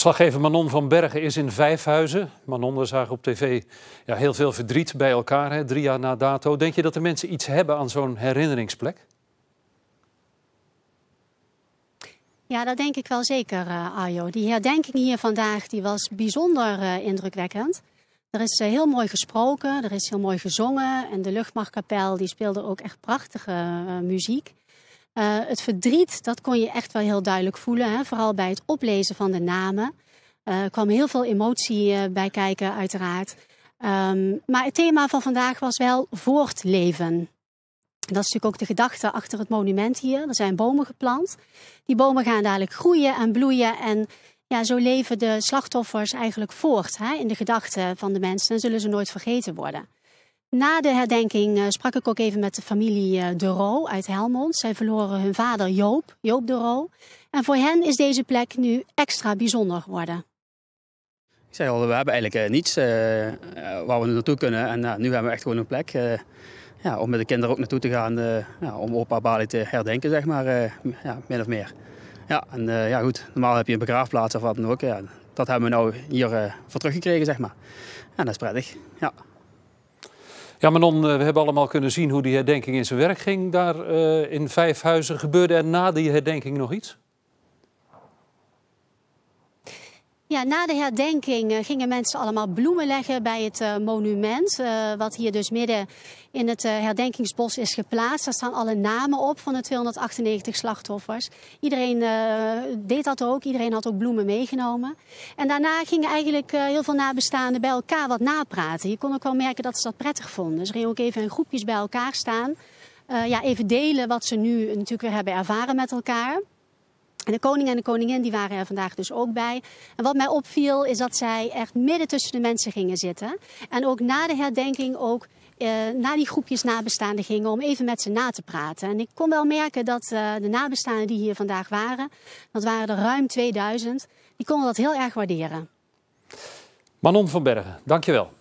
Verslaggever Manon van Bergen is in Vijfhuizen. Manon, we zagen op tv ja, heel veel verdriet bij elkaar, hè, drie jaar na dato. Denk je dat de mensen iets hebben aan zo'n herinneringsplek? Ja, dat denk ik wel zeker, uh, Arjo. Die herdenking hier vandaag die was bijzonder eh, indrukwekkend. Er is eh, heel mooi gesproken, er is heel mooi gezongen. En de Luchtmachtkapel die speelde ook echt prachtige muziek. Eh, het verdriet, dat kon je echt wel heel duidelijk voelen. Hè? Vooral bij het oplezen van de namen. Eh, er kwam heel veel emotie eh, bij kijken, uiteraard. Ehm, maar het thema van vandaag was wel voortleven. Dat is natuurlijk ook de gedachte achter het monument hier. Er zijn bomen geplant. Die bomen gaan dadelijk groeien en bloeien. En ja, zo leven de slachtoffers eigenlijk voort hè, in de gedachten van de mensen en zullen ze nooit vergeten worden. Na de herdenking eh, sprak ik ook even met de familie eh, De Roo uit Helmond. Zij verloren hun vader Joop, Joop De Roo. En voor hen is deze plek nu extra bijzonder geworden. Ik zei al, we hebben eigenlijk eh, niets waar we naartoe kunnen. En nu hebben we echt gewoon een plek ja, om met de kinderen ook naartoe te gaan. Ja, om opa Bali te herdenken, zeg maar, ja, min of meer. Ja, en ja, goed, normaal heb je een begraafplaats of wat dan ook. dat hebben we nou hier voor teruggekregen, zeg maar. En dat is prettig, ja. Ja, Manon, eh, we hebben allemaal kunnen zien hoe die herdenking in zijn werk ging daar uh, in Vijfhuizen. Gebeurde er na die herdenking nog iets? Ja, na de herdenking eh, gingen mensen allemaal bloemen leggen bij het eh, monument. Eh, wat hier dus midden in het herdenkingsbos is geplaatst. Daar staan alle namen op van de 298 slachtoffers. Iedereen deed dat ook. Iedereen had ook bloemen meegenomen. En daarna gingen eigenlijk heel veel nabestaanden bij elkaar wat napraten. Je kon ook wel merken dat ze dat prettig vonden. Ze gingen ook even in groepjes bij elkaar staan. ja, even delen wat ze nu natuurlijk hebben ervaren met elkaar. En de koning en de koningin die waren er vandaag dus ook bij. En wat mij opviel is dat zij echt midden tussen de mensen gingen zitten. En ook na de herdenking ook uh, eh, naar die groepjes nabestaanden gingen om even met ze na te praten. En ik kon wel merken dat eh, de nabestaanden die hier vandaag waren, dat waren er ruim 2000, die konden dat heel erg waarderen. Manon van Bergen, dankjewel.